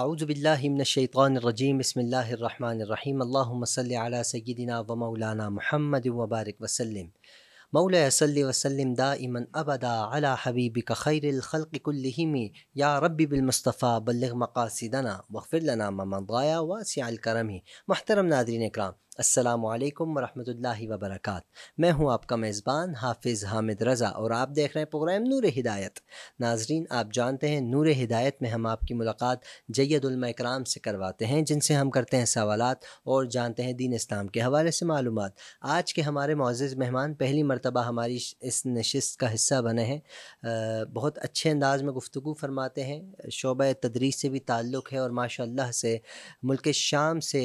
أعوذ بالله من الشيطان الرجيم بسم الله الرحمن الرحيم اللهم صل على سيدنا ومولانا محمد وبارك وسلم مولا صل وسلم دائما أبدا على حبيبك خير الخلق كلهم يا ربي بالمصطفى بلغ مقاصدنا واغفر لنا ما مضايا واسع الكرم محترم ناظرين الكرام असलकम वरहमल वबरक मैं हूं आपका मेज़बान हाफिज़ हामिद रज़ा और आप देख रहे हैं प्रोग्राम नूर हिदायत नाजरीन आप जानते हैं नूर हिदायत में हम आपकी मुलाकात जैदुलमा इकराम से करवाते हैं जिनसे हम करते हैं सवाल और जानते हैं दीन इस्लाम के हवाले से मालूम आज के हमारे मोज़ मेहमान पहली मरतबा हमारी इस नशस्त का हिस्सा बने हैं बहुत अच्छे अंदाज में गुफ्तु फरमाते हैं शोबा तदरीस से भी ताल्लुक़ है और माशा से मुल्क शाम से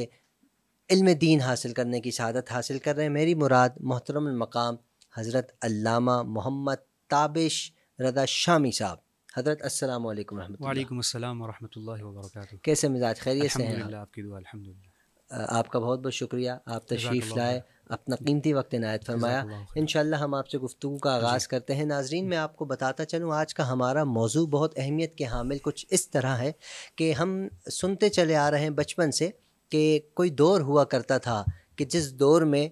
इल्म दीन हासिल करने की शहादत हासिल कर रहे हैं मेरी मुराद मोहतरम मकाम हज़रत अल्लामा मोहम्मद ताबिश रदा शामी साहब हज़रत अस्सलाम वालेकुम वालेकुम अस्सलाम वरहमतुल्लाहि वबरकातुहू कैसे मिजाज खैरियत से हैं आपकी दुआ अल्हम्दुलिल्लाह आपका बहुत बहुत शुक्रिया आप तशरीफ़ लाए अपना कीमती वक्त इनायत फरमाया इन हम आपसे गुफ्तु का आगाज़ करते हैं नाजरीन मैं आपको बताता चलूँ आज का हमारा मौजू बहुत अहमियत के हामिल कुछ इस तरह है कि हम सुनते चले आ रहे हैं बचपन से कि कोई दौर हुआ करता था कि जिस दौर में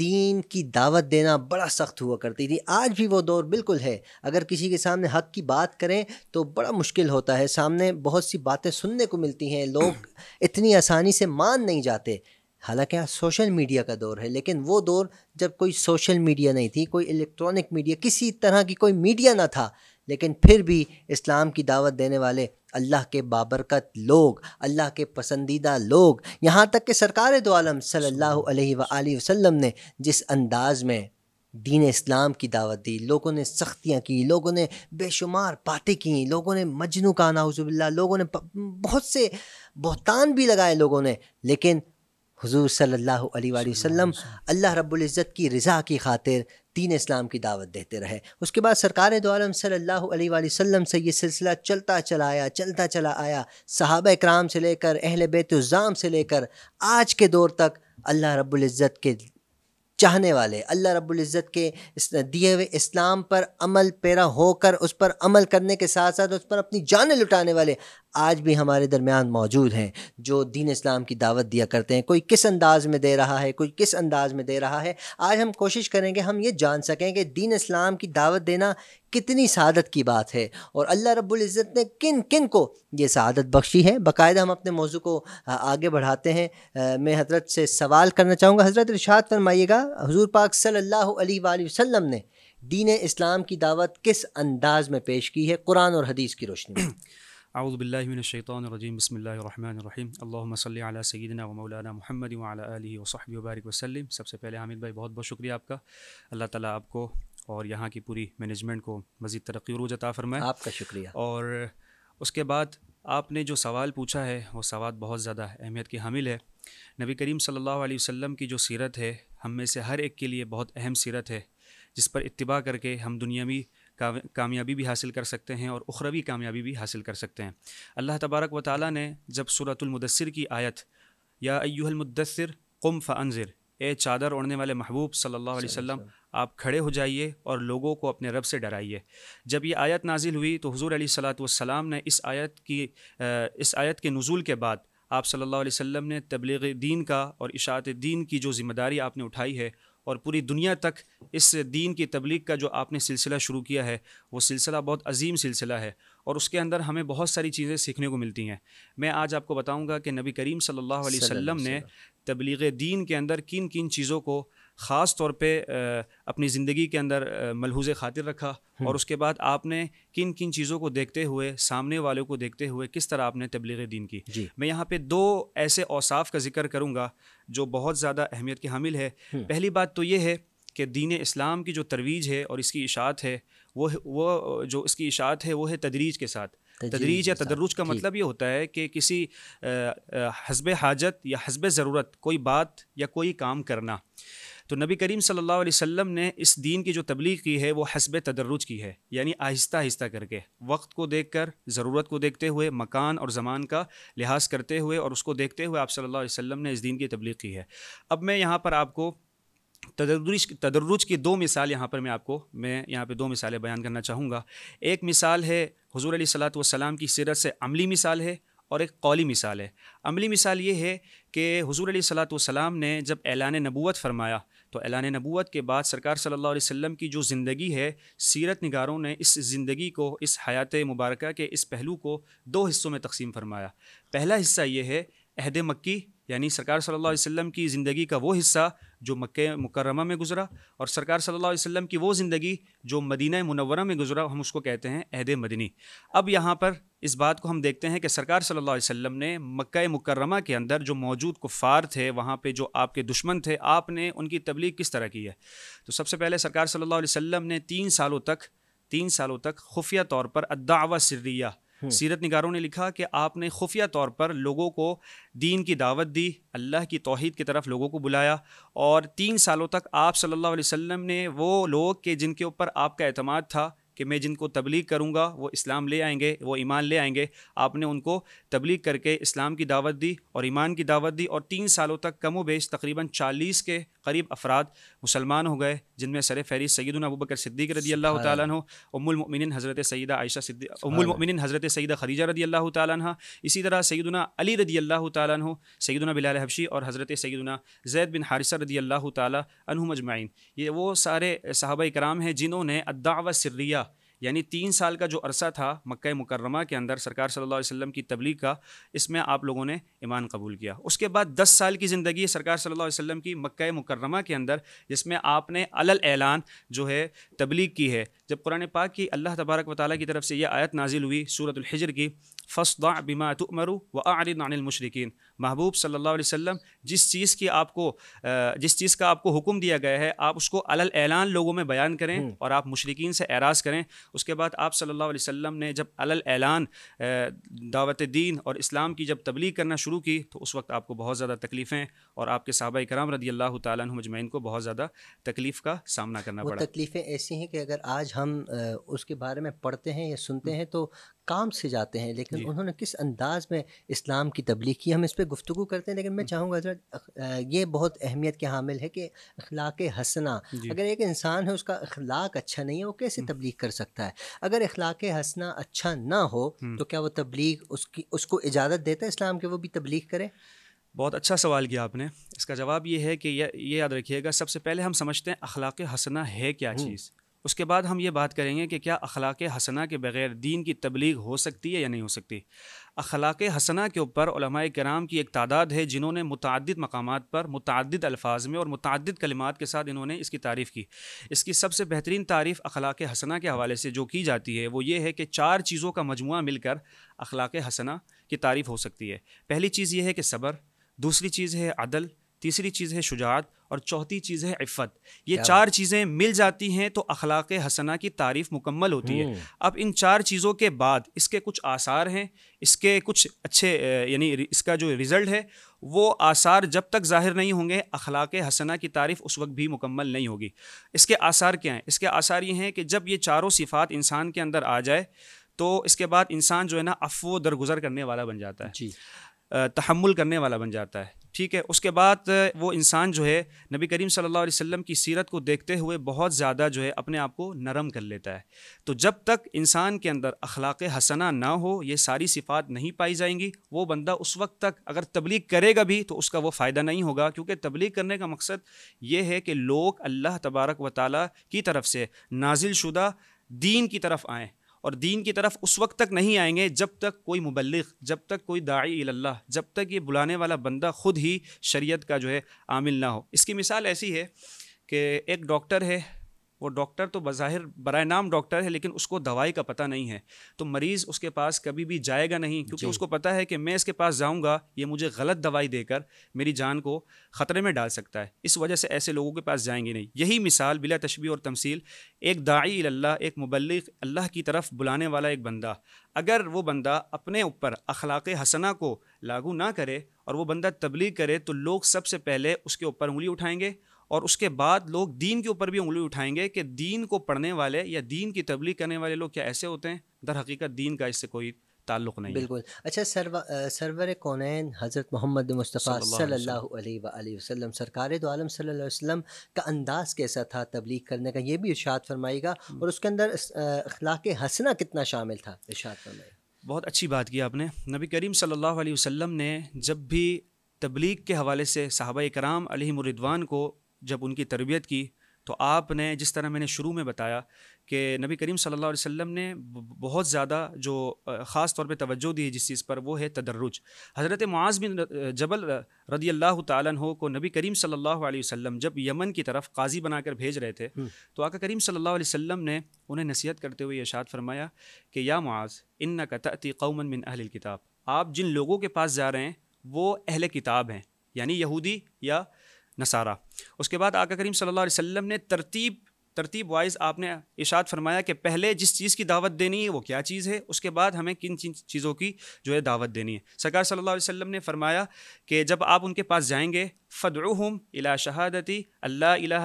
दीन की दावत देना बड़ा सख्त हुआ करती थी आज भी वो दौर बिल्कुल है अगर किसी के सामने हक की बात करें तो बड़ा मुश्किल होता है सामने बहुत सी बातें सुनने को मिलती हैं लोग इतनी आसानी से मान नहीं जाते हालांकि आज सोशल मीडिया का दौर है लेकिन वो दौर जब कोई सोशल मीडिया नहीं थी कोई इलेक्ट्रॉनिक मीडिया किसी तरह की कोई मीडिया ना था लेकिन फिर भी इस्लाम की दावत देने वाले अल्लाह के बाबरकत लोग अल्लाह के पसंदीदा लोग यहाँ तक कि सरकार दो आलम सल्लल्लाहु अलैहि वसल्लम ने जिस अंदाज में दीन इस्लाम की दावत दी लोगों ने सख्तियाँ की लोगों ने बेशुमार बातें की लोगों ने मजनू का नाउजुबिल्ला लोगों ने बहुत से बहतान भी लगाए लोगों ने लेकिन हुजूर सल्लल्लाहु अलैहि वसल्लम अल्लाह रब्बुल इज़्ज़त की रज़ा की खातिर तीन इस्लाम की दावत देते रहे उसके बाद सरकार दो सल्लल्लाहु अलैहि वसल्लम से ये सिलसिला चलता चला आया चलता चला आया सहाब कराम से लेकर अहल बेतुज़ाम से लेकर आज के दौर तक अल्लाह रब्बुल इज़्ज़त के चाहने वाले अल्लाह रब्बुल इज़्ज़त के दिए हुए इस्लाम पर अमल पैरा होकर उस पर अमल करने के साथ साथ उस पर अपनी जान लुटाने वाले आज भी हमारे दरमियान मौजूद हैं जो दीन इस्लाम की दावत दिया करते हैं कोई किस अंदाज़ में दे रहा है कोई किस अंदाज़ में दे रहा है आज हम कोशिश करेंगे हम ये जान सकें कि दीन इस्लाम की दावत देना कितनी शहादत की बात है और अल्लाह रब्ज़त ने किन किन को ये शहादत बख्शी है बाकायदा हम अपने मौजू को आगे बढ़ाते हैं मैं हजरत से सवाल करना चाहूँगा हजरत इर्शाद फरमाइएगा हजूर पाक सल्ला वसम ने दीन इस्लाम की दावत किस अंदाज में पेश की है कुरान और हदीस की रोशनी में बसमीम अल्लाम सल मौलाना मोहम्मद वाली वसहब वबारक वसलम सबसे पहले हामिद भाई बहुत बहुत शुक्रिया आपका अल्लाह ताला आपको और यहाँ की पूरी मैनेजमेंट को मज़ीद तरक्की रूज अता फ़रमाए आपका शुक्रिया और उसके बाद आपने जो सवाल पूछा है वो सवाल बहुत ज़्यादा अहमियत की हामिल है नबी करीम सल्लल्लाहु अलैहि वसल्लम की जो सीरत है हम में से हर एक के लिए बहुत अहम सीरत है जिस पर इतबा करके हम दुनियावी कामयाबी भी हासिल कर सकते हैं और उखरवी कामयाबी भी हासिल कर सकते हैं अल्लाह तबारक व ताली ने जब सूरतमदसर की आयत या कुम कम फ़नज़िर ए चादर ओढ़ने वाले महबूब सल्ला वसम आप खड़े हो जाइए और लोगों को अपने रब से डराइए जब ये आयत नाजिल हुई तो हजूर अली सलाम ने इस आयत की इस आयत के नज़ुल के बाद आप सल्लल्लाहु अलैहि वसल्लम ने तबलीग दीन का और इशात दीन की जो ज़िम्मेदारी आपने उठाई है और पूरी दुनिया तक इस दीन की तबलीग का जो आपने सिलसिला शुरू किया है वो सिलसिला बहुत अजीम सिलसिला है और उसके अंदर हमें बहुत सारी चीज़ें सीखने को मिलती हैं मैं आज आपको बताऊंगा कि नबी करीम सल्लल्लाहु अलैहि वसल्लम ने तबलीग दीन के अंदर किन किन चीज़ों को ख़ास तौर पे अपनी ज़िंदगी के अंदर मलहूज खातिर रखा हम्म। और उसके बाद आपने किन किन चीज़ों को देखते हुए सामने वालों को देखते हुए किस तरह आपने तबलीग दीन की मैं यहाँ पे दो ऐसे औसाफ का जिक्र करूँगा जो बहुत ज़्यादा अहमियत की हामिल है हम्म। पहली बात तो ये है कि दीन इस्लाम की जो तरवीज है और इसकी इशात है वो वो जो इसकी इशात है वो है तदरीज के साथ तदरीज या तदरुज का मतलब ये होता है कि किसी हसब हाजत या हसब ज़रूरत कोई बात या कोई काम करना तो नबी करीम सल्लल्लाहु अलैहि वसल्लम ने इस दीन की जो तबलीग की है वो हसब तदरुज की है यानी आहिस्ता आहिस्ता करके वक्त को देख कर ज़रूरत को देखते हुए मकान और ज़मान का लिहाज करते हुए और उसको देखते हुए आप अलैहि वसल्लम ने इस दीन की तबलीग की है अब मैं यहाँ पर आपको तदरुज तदरुज की दो मिसाल यहाँ पर मैं आपको मैं यहाँ पर दो मिसालें बयान करना चाहूँगा एक मिसाल है हजूर सलात वसलाम की सीरत से अमली मिसाल है और एक कौली मिसाल है अमली मिसाल ये है कि हजूर सलाम ने जब ऐलान नबूत फरमाया तो ऐलान नबूत के बाद सरकार सल्लल्लाहु अलैहि वसल्लम की जो ज़िंदगी है सीरत नगारों ने इस ज़िंदगी को इस हयात मुबारक के इस पहलू को दो हिस्सों में तकसीम फरमाया पहला हिस्सा ये है अहद मक्की यानी सरकार सल्लल्लाहु अलैहि वसल्लम की ज़िंदगी का वो हिस्सा जो मक्के मुकरमा में गुजरा और सरकार सल्लल्लाहु अलैहि वसल्लम की वो ज़िंदगी जो मदीना मुनवरा में गुजरा हम उसको कहते हैं अहद मदनी अब यहाँ पर इस बात को हम देखते हैं कि सरकार सल्लल्लाहु अलैहि वसल्लम ने मक्का मुकरमा के अंदर जो मौजूद कुफ़ार थे वहाँ पर जो आपके दुश्मन थे आपने उनकी तबलीग किस तरह की है तो सबसे पहले सरकार सल्लल्लाहु अलैहि वसल्लम ने तीन सालों तक तीन सालों तक खुफिया तौर पर अद्दावा सर्रिया हम्म। सीरत निगारों ने लिखा कि आपने खुफिया तौर पर लोगों को दीन की दावत दी अल्लाह की तोहद की तरफ लोगों को बुलाया और तीन सालों तक आप सल्लल्लाहु अलैहि वसल्लम ने वो लोग के जिनके ऊपर आपका अतमाद था कि मैं जिनको तबलीग करूँगा वो इस्लाम ले आएंगे वो ईमान ले आएंगे आपने उनको तबलीग करके इस्लाम की दावत दी और ईमान की दावत दी और तीन सालों तक कम व बेश तकरीबन चालीस के करीब अफराद मुसलमान हो गए जिनमें सर फहरी सैदन अबू सिद्दीक रदी अल्लाह हो उमुलमिन हज़रत सैद आयशा सिद्दी उमुलमिन हज़रत सैद खरीजा रदी अल्लाह तह इसी तरह सैदना अली रदी अल्लाह तु सैदना बिलाल हबशी और हज़रत सैदना जैद बिन हारिसा रदी अल्लाह तन मजमाइन ये वो सारे साहब कराम हैं जिन्होंने अद्दावा सर्रिया यानी तीन साल का जो अरसा था मक् मुकरमा के अंदर सरकार सल्लल्लाहु अलैहि वसल्लम की तबलीग का इसमें आप लोगों ने ईमान कबूल किया उसके बाद दस साल की ज़िंदगी सरकार सल्लल्लाहु अलैहि वसल्लम की मक् मुकरमा के अंदर जिसमें आपने अलल ऐलान जो है तबलीग की है जब कुरान पाक की अल्लाह तबारक व ताली की तरफ से यह आयत नाजिल हुई सूरत हजर की फ़सदा बिमा तुमरु व आरिन मुशरकिन महबूब सल्लल्लाहु अलैहि वसल्लम जिस चीज़ की आपको जिस चीज़ का आपको हुक्म दिया गया है आप उसको अलल ऐलान लोगों में बयान करें हम्म। और आप मुशरकिन से एराज़ करें उसके बाद आप सल्ला अलैहि ने जब अलल ऐलान दावत दीन और इस्लाम की जब तबलीग करना शुरू की तो उस वक्त आपको बहुत ज़्यादा तकलीफ़ें और आपके सहबा कराम रदी अल्लाह तजमैन को बहुत ज़्यादा तकलीफ़ का सामना करना पड़ा तकलीफ़ें ऐसी हैं कि अगर आज हम उसके बारे में पढ़ते हैं या सुनते हम्म। हैं तो काम से जाते हैं लेकिन उन्होंने किस अंदाज में इस्लाम की तबलीग की हम इस पर गुफ्तु करते हैं लेकिन मैं हम्म। चाहूँगा हजरत ये बहुत अहमियत के हामिल है कि अखलाक हसना अगर एक इंसान है उसका अखलाक अच्छा नहीं है वो कैसे हम्म। तबलीग कर सकता है अगर अखलाक हसना अच्छा ना हो हम्म। तो क्या वो तबलीग उसकी उसको इजाज़त देता है इस्लाम के वो भी तबलीग करें बहुत अच्छा सवाल किया आपने इसका जवाब ये है कि ये याद रखिएगा सबसे पहले हम समझते हैं अखलाक हसना है क्या चीज़ उसके बाद हम ये बात करेंगे कि क्या अखलाक हसना के बग़ैर दीन की तबलीग हो सकती है या नहीं हो सकती अखलाक हसना के ऊपर कराम की एक तादाद है जिन्होंने मुतद मकाम पर मतद अल्फाज में और मुतद कलिमात के साथ इन्होंने इसकी तारीफ़ की इसकी सबसे बेहतरीन तारीफ़ अखलाक हसना के हवाले से जो की जाती है वो ये है कि चार चीज़ों का मजमू मिलकर अखलाक हसना की तारीफ़ हो सकती है पहली चीज़ ये है कि सब्र दूसरी चीज़ है अदल तीसरी चीज़ है शुजात और चौथी चीज़ है इफ़त ये चार चीज़ें मिल जाती हैं तो अखलाक हसना की तारीफ़ मुकम्मल होती है हम्म। अब इन चार चीज़ों के बाद इसके कुछ आसार हैं इसके कुछ अच्छे यानी इसका जो रिज़ल्ट है वो आसार जब तक ज़ाहिर नहीं होंगे अखलाक हसना की तारीफ़ उस वक्त भी मुकम्मल नहीं होगी इसके आसार क्या हैं इसके आसार ये हैं कि जब ये चारों सिफ़ात इंसान के अंदर आ जाए तो इसके बाद इंसान जो है ना अफवो दरगुजर करने वाला बन जाता है तहमुल करने वाला बन जाता है ठीक है उसके बाद वो इंसान जो है नबी करीम सल्लल्लाहु अलैहि वसल्लम की सीरत को देखते हुए बहुत ज़्यादा जो है अपने आप को नरम कर लेता है तो जब तक इंसान के अंदर अखलाक हसना ना हो ये सारी सिफात नहीं पाई जाएंगी वो बंदा उस वक्त तक अगर तबलीग करेगा भी तो उसका वो फ़ायदा नहीं होगा क्योंकि तबलीग करने का मकसद ये है कि लोग अल्लाह तबारक व ताली की तरफ से नाजिल शुदा दीन की तरफ आएँ और दीन की तरफ उस वक्त तक नहीं आएंगे जब तक कोई मुबलग जब तक कोई दाई अल्लाह जब तक ये बुलाने वाला बंदा ख़ुद ही शरीयत का जो है आमिल ना हो इसकी मिसाल ऐसी है कि एक डॉक्टर है वो डॉक्टर तो बज़ाहिर बर नाम डॉक्टर है लेकिन उसको दवाई का पता नहीं है तो मरीज़ उसके पास कभी भी जाएगा नहीं क्योंकि उसको पता है कि मैं इसके पास जाऊँगा ये मुझे गलत दवाई देकर मेरी जान को ख़तरे में डाल सकता है इस वजह से ऐसे लोगों के पास जाएंगे नहीं यही मिसाल बिला तशबी और तमसील एक दाई अल्लाह एक मुबलिक अल्लाह की तरफ बुलाने वाला एक बंदा अगर वो बंदा अपने ऊपर अखलाक हसना को लागू ना करे और वो बंदा तबलीग करे तो लोग सबसे पहले उसके ऊपर उंगली उठाएंगे और उसके बाद लोग दीन के ऊपर भी उंगली उठाएंगे कि दीन को पढ़ने वाले या दीन की तबलीग करने वाले लोग क्या ऐसे होते हैं दर हकीकत दीन का इससे कोई ताल्लुक नहीं बिल्कुल अच्छा सरव, सरवर कौन हज़रत मोहम्मद मुस्तफ़ा सल्लल्लाहु अलैहि वसल्लम सरकार दो आलम सल्लल्लाहु अलैहि वसल्लम का अंदाज़ कैसा था तबलीग करने का ये भी इर्शाद फरमाएगा और उसके अंदर अखलाक हसना कितना शामिल था इर्शाद फरमाएगा बहुत अच्छी बात की आपने नबी करीम सल्लल्लाहु अलैहि वसल्लम ने जब भी तबलीग के हवाले से साहबा कराम मरिदवान को जब उनकी तरबियत की तो आपने जिस तरह मैंने शुरू में बताया कि नबी करीम सल्लल्लाहु अलैहि वसल्लम ने बहुत ज़्यादा जो ख़ास तौर पे तवज्जो दी है जिस चीज़ पर वो है तदर्रुज हज़रत मुआज़ बिन जबल रदी अल्लाह तु को नबी करीम सल्लल्लाहु अलैहि वसल्लम जब यमन की तरफ काजी बनाकर भेज रहे थे तो आका करीम सल्लल्लाहु अलैहि वसल्लम ने उन्हें नसीहत करते हुए इशाद फरमाया कि या मुआज़ इन्ना का तती कौमन मिन अहल किताब आप जिन लोगों के पास जा रहे हैं वो अहल किताब हैं यानी यहूदी या नसारा उसके बाद आका करीम सल्लल्लाहु अलैहि वसल्लम ने तरतीब तरतीब वाइज आपने इशाद फरमाया कि पहले जिस चीज़ की दावत देनी है वो क्या चीज़ है उसके बाद हमें किन चीज़ों की जो है दावत देनी है सरकार सल्लल्लाहु अलैहि वसल्लम ने फरमाया कि जब आप उनके पास जाएंगे फ़दम इला शहादती अल्ला इला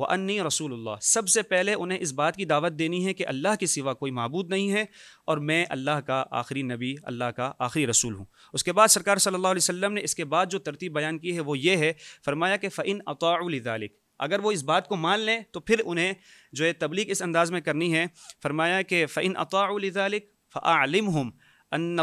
व अन्नी रसूलुल्लाह सबसे पहले उन्हें इस बात की दावत देनी है कि अल्लाह के सिवा कोई मबूद नहीं है और मैं अल्लाह का आखिरी नबी अल्लाह का आखिरी रसूल हूँ उसके बाद सरकार सल्ला वसम ने इसके बाद जो तरतीब बयान की है वो ये है फरमाया कि फ़ैन अतालिक अगर वो इस बात को मान लें तो फिर उन्हें जो है तबलीग इस अंदाज़ में करनी है फरमाया कि फ़ैन अतालिक फ़ालम हम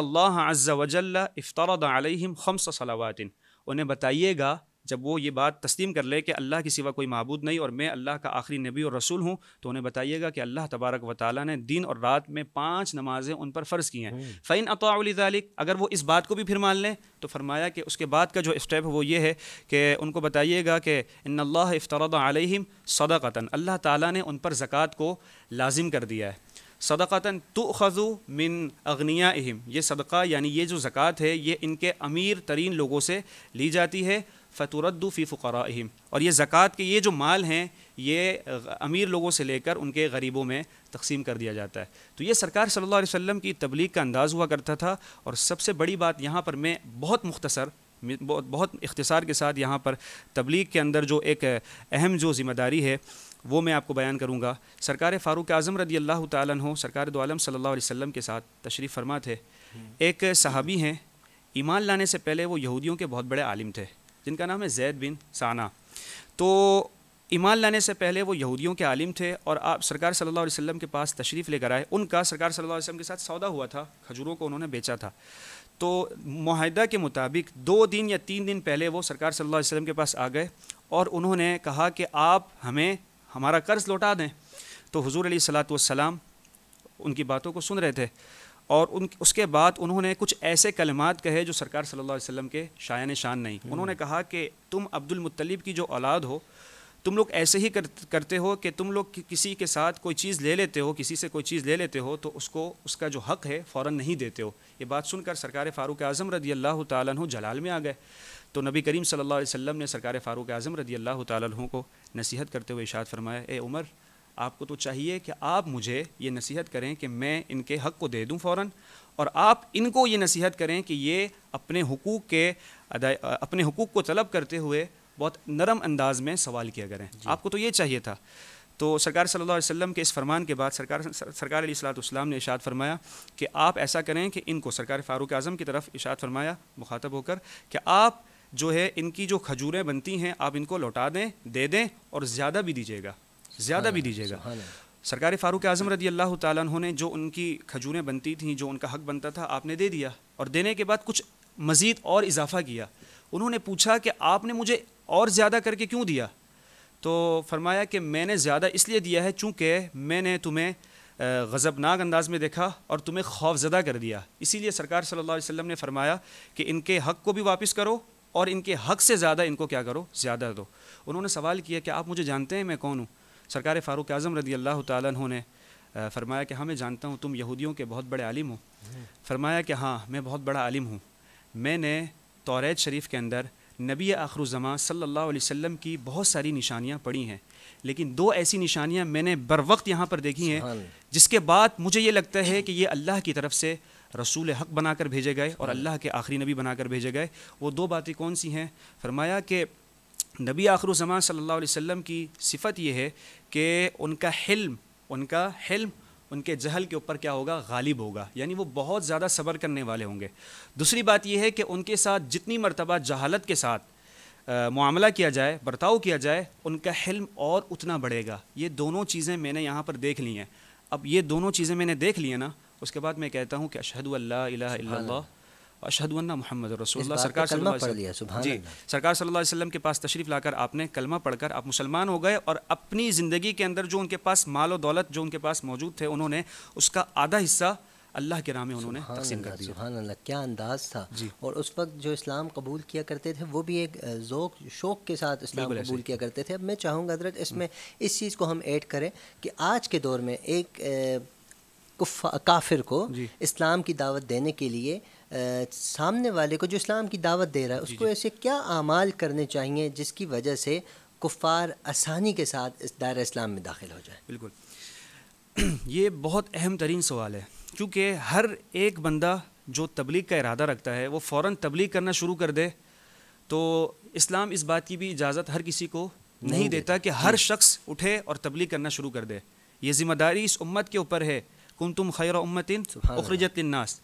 अल्लाह वजल्ला वजल इफ़ारद खम्स सलावातिन उन्हें बताइएगा जब वो ये बात तस्लीम कर ले कि अल्लाह के सिवा कोई मबूद नहीं और मैं अल्लाह का आखिरी नबी और रसूल हूँ तो उन्हें बताइएगा कि अल्लाह तबारक व ताली ने दिन और रात में पाँच नमाजें उन पर फ़र्ज़ की हैं फ़ैन अतालिक अगर वो इस बात को भी फिर मान लें तो फरमाया कि उसके बाद का जो स्टेप है वो ये है कि उनको बताइएगा कि इन अल्लाह इफ़तरदम सदाक़तन अल्लाह ताली ने उन पर ज़क़़त को लाजिम कर दिया है सदाक़ता तो ख़ज़ु मिन अगनिया अहम ये सदका यानी ये जो ज़क़़त है ये इनके अमीर तरीन लोगों से ली जाती है फ़तुरद्दू फ़ी फ़ुकराम और ये ज़क़़त के ये जो माल हैं ये अमीर लोगों से लेकर उनके गरीबों में तकसीम कर दिया जाता है तो ये सरकार सल्लल्लाहु अलैहि वसल्लम की तबलीग का अंदाज़ हुआ करता था और सबसे बड़ी बात यहाँ पर मैं बहुत मुख्तसर बहुत बहुत इख्तसार के साथ यहाँ पर तबलीग के अंदर जो एक अहम जो ज़िम्मेदारी है वो मैं आपको बयान करूँगा सरकार फ़ारूक आज़म रदी अल्लाह तु सरकार दोम सल्ला वसम के साथ तशरीफ़ फरमा थे एक सहाबी हैं ईमान लाने से पहले वो यहूदियों के बहुत बड़े आलिम थे जिनका नाम है जैद बिन साना तो ईमान लाने से पहले वो यहूदियों के आलिम थे और आप सरकार सल्लल्लाहु अलैहि वसल्लम के पास तशरीफ़ लेकर आए उनका सरकार सल्लल्लाहु अलैहि वसल्लम के साथ सौदा हुआ था खजूरों को उन्होंने बेचा था तो माहिदा के मुताबिक दो दिन या तीन दिन पहले वो सरकार सल्लल्लाहु अलैहि वसल्लम के पास आ गए और उन्होंने कहा कि आप हमें हमारा कर्ज़ लौटा दें तो हजूर अली सलात वसलाम उनकी बातों को सुन रहे थे और उन उसके बाद उन्होंने कुछ ऐसे कलमात कहे जो सरकार सल्लल्लाहु अलैहि वसल्लम के शायन शान नहीं हम्म। उन्होंने कहा कि तुम अब्दुल मुत्तलिब की जो औलाद हो तुम लोग ऐसे ही कर, करते हो कि तुम लोग कि, किसी के साथ कोई चीज़ ले लेते हो किसी से कोई चीज़ ले लेते हो तो उसको उसका जो हक़ है फ़ौर नहीं देते हो ये बात सुनकर सरकार फ़ारूक आज़म रदी अल्लाह तु जलाल में आ गए तो नबी करीम सल्लल्लाहु अलैहि वसल्लम ने सरकार फ़ारूक आज़म रदी अल्लाह तु को नसीहत करते हुए इशाद फरमाया ए उमर आपको तो चाहिए कि आप मुझे ये नसीहत करें कि मैं इनके हक़ को दे दूँ फ़ौर और आप इनको ये नसीहत करें कि ये अपने हकूक़ के अपने हकूक़ को तलब करते हुए बहुत नरम अंदाज में सवाल किया करें आपको तो ये चाहिए था तो सरकार सल्लल्लाहु अलैहि वसल्लम के इस फरमान के बाद सरकार सरकार सलाम ने इशाद फरमाया कि आप ऐसा करें कि इनको सरकार फ़ारूक आज़म की तरफ इशाद फरमाया मुखातब होकर कि आप जो है इनकी जो खजूरें बनती हैं आप इनको लौटा दें दे दें और ज़्यादा भी दीजिएगा ज़्यादा भी दीजिएगा सरकारी फ़ारूक आज़म रदी अल्लाह तु ने जो उनकी खजूरें बनती थी जो उनका हक बनता था आपने दे दिया और देने के बाद कुछ मज़ीद और इजाफ़ा किया उन्होंने पूछा कि आपने मुझे और ज़्यादा करके क्यों दिया तो फरमाया कि मैंने ज़्यादा इसलिए दिया है चूँकि मैंने तुम्हें गज़बनाक अंदाज़ में देखा और तुम्हें खौफजदा कर दिया इसीलिए सरकार सल्लल्लाहु अलैहि वसल्लम ने फरमाया कि इनके हक़ को भी वापस करो और इनके हक़ से ज़्यादा इनको क्या करो ज़्यादा दो उन्होंने सवाल किया कि आप मुझे जानते हैं मैं कौन हूँ सरकार फ़ारूक आज़म रदी अल्लाह तु ने फरमाया कि हाँ मैं जानता हूँ तुम यहूदियों के बहुत बड़े आलिम हो हम्म। फरमाया कि हाँ मैं बहुत बड़ा आलिम हूँ मैंने तौरत शरीफ के अंदर नबी आखरुज़मा सल्ला वसम की बहुत सारी निशानियाँ पढ़ी हैं लेकिन दो ऐसी निशानियाँ मैंने बर वक्त यहाँ पर देखी हैं जिसके बाद मुझे ये लगता है कि ये अल्लाह की तरफ से रसूल हक बनाकर भेजे गए और अल्लाह के आखिरी नबी बनाकर भेजे गए वो दो बातें कौन सी हैं फरमाया कि नबी आखर ज़मान सल्ला वसम की सिफत यह है कि उनका हिल्म उनका हिल्म उनके जहल के ऊपर क्या होगा गालिब होगा यानी वो बहुत ज़्यादा सब्र करने वाले होंगे दूसरी बात यह है कि उनके साथ जितनी मरतबा जहालत के साथ मामला किया जाए बर्ताव किया जाए उनका हिल्म और उतना बढ़ेगा ये दोनों चीज़ें मैंने यहाँ पर देख ली हैं अब ये दोनों चीज़ें मैंने देख ली हैं ना उसके बाद मैं कहता हूँ कि अशहद अल्ला अशहदुल्ना मोहम्मद रसूल सरकार जी सरकार सल्लल्लाहु अलैहि वसल्लम के पास तशरीफ़ लाकर आपने कलमा पढ़कर आप मुसलमान हो गए और अपनी ज़िंदगी के अंदर जो उनके पास माल और दौलत जो उनके पास मौजूद थे उन्होंने उसका आधा हिस्सा अल्लाह के नाम में उन्होंने तकसीम कर दिया अल्लाह क्या अंदाज था और उस वक्त जो इस्लाम कबूल किया करते थे वो भी एक जोक शौक़ के साथ इस्लाम कबूल किया करते थे अब मैं चाहूँगा हजरत हम्म। इसमें इस चीज़ को हम ऐड करें कि आज के दौर में एक काफिर को इस्लाम की दावत देने के लिए सामने वाले को जो इस्लाम की दावत दे रहा है उसको ऐसे क्या अमाल करने चाहिए जिसकी वजह से कुफ़ार आसानी के साथ इस दायरा इस्लाम में दाखिल हो जाए बिल्कुल ये बहुत अहम तरीन सवाल है क्योंकि हर एक बंदा जो तबलीग का इरादा रखता है वो फ़ौर तबलीग करना शुरू कर दे तो इस्लाम इस बात की भी इजाज़त हर किसी को नहीं, नहीं देता कि हर शख्स उठे और तबलीग करना शुरू कर दे ये ज़िम्मेदारी इस उम्मत के ऊपर है कुम तुम खैर उम्मतिन उखरजत नास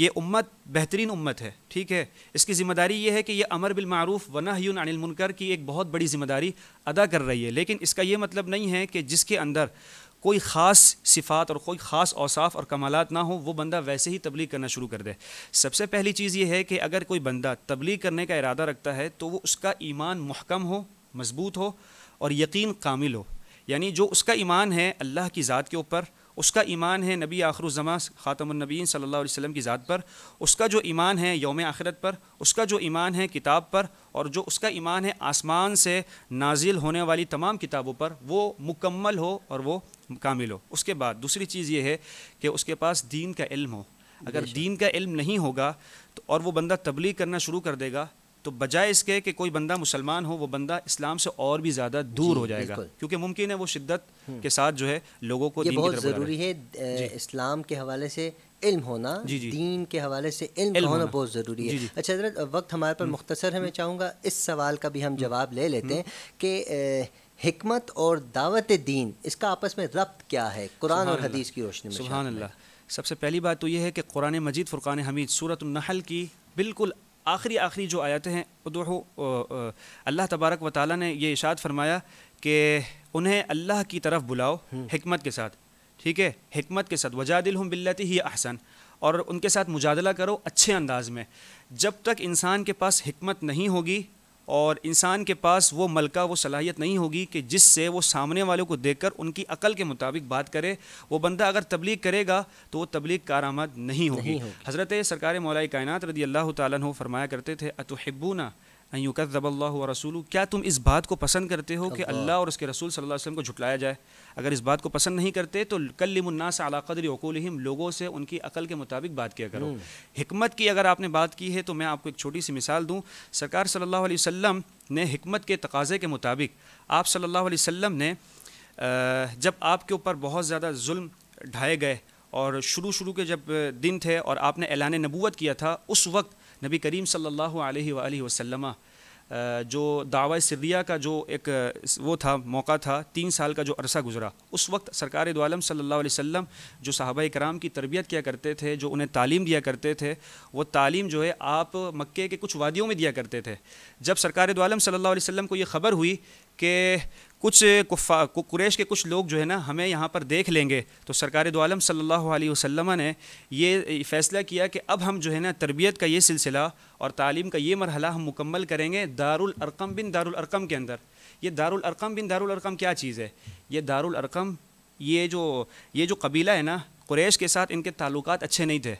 ये उम्मत बेहतरीन उम्मत है ठीक है इसकी ज़िम्मेदारी ये है कि ये अमर बिलमूफ़ वनाहयून मुनकर की एक बहुत बड़ी ज़िम्मेदारी अदा कर रही है लेकिन इसका ये मतलब नहीं है कि जिसके अंदर कोई ख़ास सिफ़ात और कोई ख़ास औसाफ और कमालत ना हो वो बंदा वैसे ही तबलीग करना शुरू कर दे सबसे पहली चीज़ ये है कि अगर कोई बंदा तबलीग करने का इरादा रखता है तो वो उसका ईमान महकम हो मज़बूत हो और यकीन कामिल हो यानी जो उसका ईमान है अल्लाह की ज़ात के ऊपर उसका ईमान है नबी आखरुज़मा ख़ातमनबीन सल्ला वसम की ज़ात पर उसका जो ईमान है योम आखिरत पर उसका जो ईमान है किताब पर और जो उसका ईमान है आसमान से नाजिल होने वाली तमाम किताबों पर वो मुकम्मल हो और वो कामिल हो उसके बाद दूसरी चीज़ ये है कि उसके पास दीन का इल्म हो अगर दीन का इल्म नहीं होगा तो और वो बंदा तबलीग करना शुरू कर देगा तो बजाय इसके कि कोई बंदा मुसलमान हो वो बंदा इस्लाम से और भी ज़्यादा दूर हो जाएगा क्योंकि मुमकिन है वो शिद्दत हम्म। के साथ जो है लोगों को ये बहुत ज़रूरी है इस्लाम के हवाले से इल्म होना जी जी। दीन के हवाले से इल्म, इल्म होना बहुत ज़रूरी है अच्छा हजरत वक्त हमारे पर हम्म। मुख्तसर है मैं हम्म। चाहूँगा इस सवाल का भी हम जवाब ले लेते हैं कि हमत और दावत दीन इसका आपस में रब्त क्या है कुरान और हदीस की रोशनी में सुबह अल्लाह सबसे पहली बात तो यह है कि कुरान मजीद फुरक़ान हमीद सूरत नहल की बिल्कुल आखिरी आखिरी जो आयतें हैं उदो अल्लाह तबारक व ताली ने ये इशाद फरमाया कि उन्हें अल्लाह की तरफ बुलाओ हमत हम्म। के साथ ठीक है हमत के साथ वजा दिल हम बिल्लती ही अहसन और उनके साथ मुजादला करो अच्छे अंदाज में जब तक इंसान के पास हमत नहीं होगी और इंसान के पास वो मलका वो सलाहियत नहीं होगी कि जिससे वो सामने वालों को देखकर उनकी अकल के मुताबिक बात करे वो बंदा अगर तबलीग करेगा तो वो तबलीग कार नहीं होगी, हो हज़रत सरकार मौलाई कायनत रदी अल्लाह तु फरमाया करते थे ना युकदबल्ला रसूल क्या तुम इस बात को पसंद करते हो कि अल्लाह और उसके रसूल सल्लल्लाहु अलैहि वसल्लम को झुटलाया जाए अगर इस बात को पसंद नहीं करते तो कल्लमन्नास अला कदर वकूलहम लोगों से उनकी अकल के मुताबिक बात किया करो हमत हम्म। की अगर आपने बात की है तो मैं आपको एक छोटी सी मिसाल दूँ सरकार सल्ला वसम ने हमत के तकाज़े के मुताबिक आप सल्ला वसम ने जब आपके ऊपर बहुत ज़्यादा जुल्म ढाए गए और शुरू शुरू के जब दिन थे और आपने ऐलान नबूत किया था उस वक्त नबी करीम सल्लल्लाहु अलैहि सल्ला वसल्लम जो दावा सरिया का जो एक वो था मौका था तीन साल का जो अरसा गुज़रा उस वक्त सरकार दोम सल्ला वसम जो साहबा कराम की तरबियत किया करते थे जो उन्हें तालीम दिया करते थे वो तालीम जो है आप मक्के के कुछ वादियों में दिया करते थे जब सरकार दोम सल्ला वसम को ये ख़बर हुई कि कुछ कुरेश के कुछ लोग जो है ना हमें यहाँ पर देख लेंगे तो सरकार दो सल्लल्लाहु अलैहि वसल्लम ने ये फ़ैसला किया कि अब हम जो है ना तरबियत का ये सिलसिला और तालीम का ये मरहला हम मुकम्मल करेंगे दारुल अरकम बिन दारुल अरकम के अंदर ये दारुल अरकम बिन दारुल अरकम क्या चीज़ है ये दारुल अरकम ये जो ये जो कबीला है ना कुरेश के साथ इनके ताल्लुकात अच्छे नहीं थे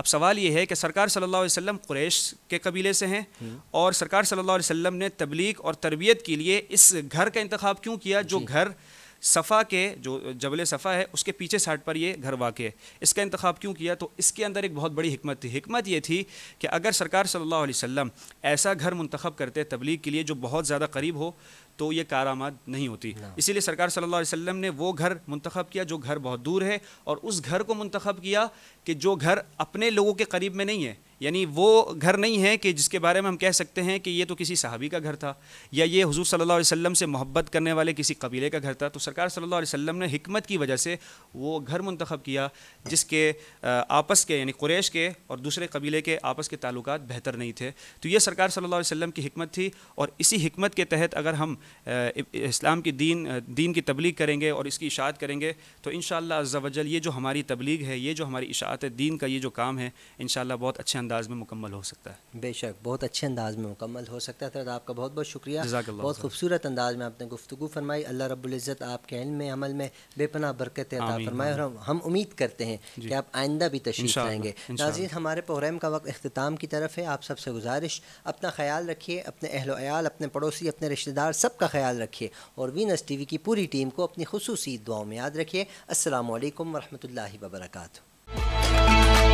अब सवाल ये है कि सरकार सल्लल्लाहु अलैहि वसल्लम कुरैश के कबीले से हैं हम्म। और सरकार सल्लल्लाहु अलैहि वसल्लम ने तबलीग और तरबियत के लिए इस घर का इंतखब क्यों किया जो घर सफ़ा के जो जबल सफ़ा है उसके पीछे साइड पर ये घर वाक़ है इसका इंतखब क्यों किया तो इसके अंदर एक बहुत बड़ी हमत थी हमत ये थी कि अगर सरकार सल्ला अलैहि ऐसा घर मंतखब करते तबलीग के लिए जो बहुत ज़्यादा करीब हो तो ये कारामद नहीं होती इसीलिए सरकार सल्लल्लाहु अलैहि वसल्लम ने वो घर मंतखब किया जो घर बहुत दूर है और उस घर को मंतखब किया कि जो घर अपने लोगों के करीब में नहीं है यानी वो घर नहीं है कि जिसके बारे में हम कह सकते हैं कि ये तो किसी साहबी का घर था या ये हुजूर सल्लल्लाहु अलैहि वसल्लम से मोहब्बत करने वाले किसी कबीले का घर था तो सरकार सल्लल्लाहु अलैहि वसल्लम ने हमत की वजह से वो घर मंतखब किया जिसके आपस के यानी कुरैश के और दूसरे कबीले के आपस के ताल्लुक बेहतर नहीं थे तो ये सरकार सल्ला वसम की हमत थी और इसी हमत के तहत अगर हम इस्लाम की दीन दीन की तबलीग करेंगे और इसकी इशात करेंगे तो इन शाला ये जो हमारी तबलीग है ये जो हमारी इशात दीन का ये जो काम है इन बहुत अच्छे अंदाज में मुकम्मल हो सकता है बेशक बहुत अच्छे अंदाज में मुकम्मल हो सकता है आपका बहुत बहुत शुक्रिया बहुत खूबसूरत अंदाज में आपने गुफ्तु फरमाई अल्लाह रबुल्ज़त आपके इल्म में अमल में बेपना बरकत फरमाए और हम उम्मीद करते हैं कि आप आइंदा भी तशरीफ आएंगे नाजीन हमारे प्रोग्राम का वक्त अख्ताम की तरफ है आप सबसे गुजारिश अपना ख्याल रखिए अपने अहल अपने पड़ोसी अपने रिश्तेदार सब का ख्याल रखिए और वीनस टी वी की पूरी टीम को अपनी खसूसी दुआओं में याद रखिए असल वरहमल वर्का